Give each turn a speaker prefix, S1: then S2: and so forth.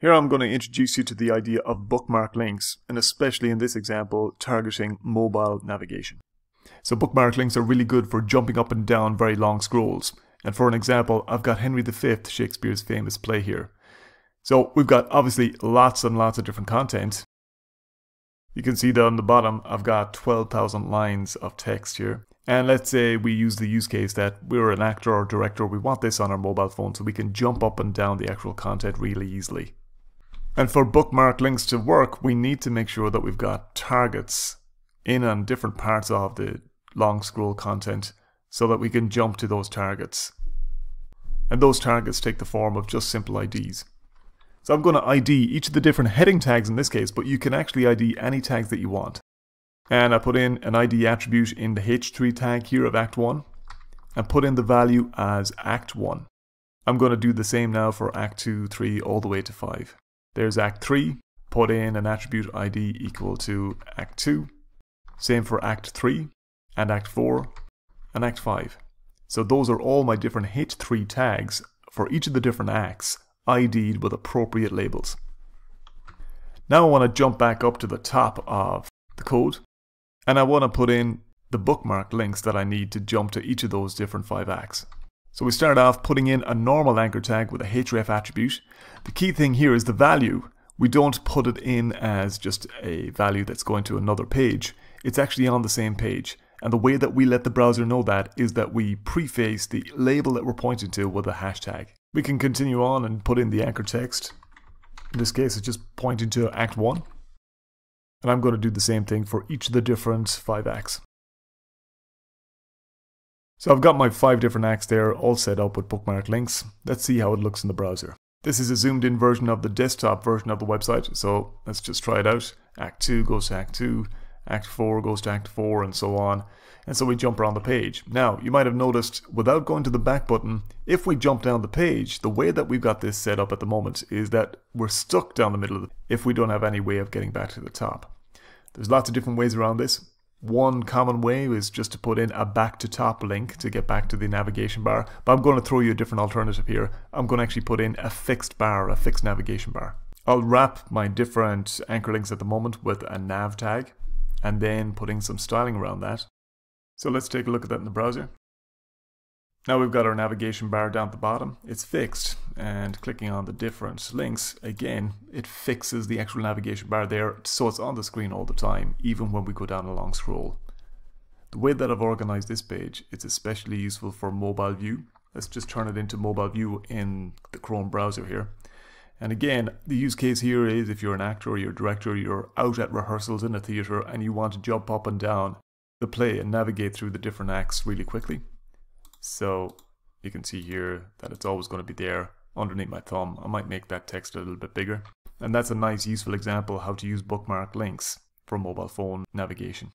S1: Here I'm going to introduce you to the idea of bookmark links, and especially in this example, targeting mobile navigation. So bookmark links are really good for jumping up and down very long scrolls. And for an example, I've got Henry V, Shakespeare's famous play here. So we've got obviously lots and lots of different content. You can see down the bottom, I've got 12,000 lines of text here. And let's say we use the use case that we're an actor or director, we want this on our mobile phone so we can jump up and down the actual content really easily. And for bookmark links to work, we need to make sure that we've got targets in on different parts of the long scroll content so that we can jump to those targets. And those targets take the form of just simple IDs. So I'm going to ID each of the different heading tags in this case, but you can actually ID any tags that you want. And I put in an ID attribute in the H3 tag here of Act1 and put in the value as Act1. I'm going to do the same now for Act 2, 3, all the way to 5. There's Act 3, put in an attribute ID equal to Act 2. Same for Act 3 and Act 4 and Act 5. So those are all my different H3 tags for each of the different acts ID'd with appropriate labels. Now I want to jump back up to the top of the code and I want to put in the bookmark links that I need to jump to each of those different five acts. So we start off putting in a normal anchor tag with a href attribute. The key thing here is the value. We don't put it in as just a value that's going to another page. It's actually on the same page. And the way that we let the browser know that is that we preface the label that we're pointing to with a hashtag. We can continue on and put in the anchor text. In this case, it's just pointing to Act 1. And I'm going to do the same thing for each of the different five acts. So I've got my five different acts there all set up with bookmark links. Let's see how it looks in the browser. This is a zoomed in version of the desktop version of the website, so let's just try it out. Act 2 goes to Act 2, Act 4 goes to Act 4, and so on. And so we jump around the page. Now, you might have noticed, without going to the back button, if we jump down the page, the way that we've got this set up at the moment is that we're stuck down the middle of the if we don't have any way of getting back to the top. There's lots of different ways around this. One common way is just to put in a back to top link to get back to the navigation bar, but I'm going to throw you a different alternative here. I'm going to actually put in a fixed bar, a fixed navigation bar. I'll wrap my different anchor links at the moment with a nav tag and then putting some styling around that. So let's take a look at that in the browser. Now we've got our navigation bar down at the bottom. It's fixed and clicking on the different links, again, it fixes the actual navigation bar there so it's on the screen all the time, even when we go down a long scroll. The way that I've organized this page, it's especially useful for mobile view. Let's just turn it into mobile view in the Chrome browser here. And again, the use case here is if you're an actor or you're a director, you're out at rehearsals in a theater and you want to jump up and down the play and navigate through the different acts really quickly. So you can see here that it's always going to be there underneath my thumb. I might make that text a little bit bigger. And that's a nice useful example how to use bookmark links for mobile phone navigation.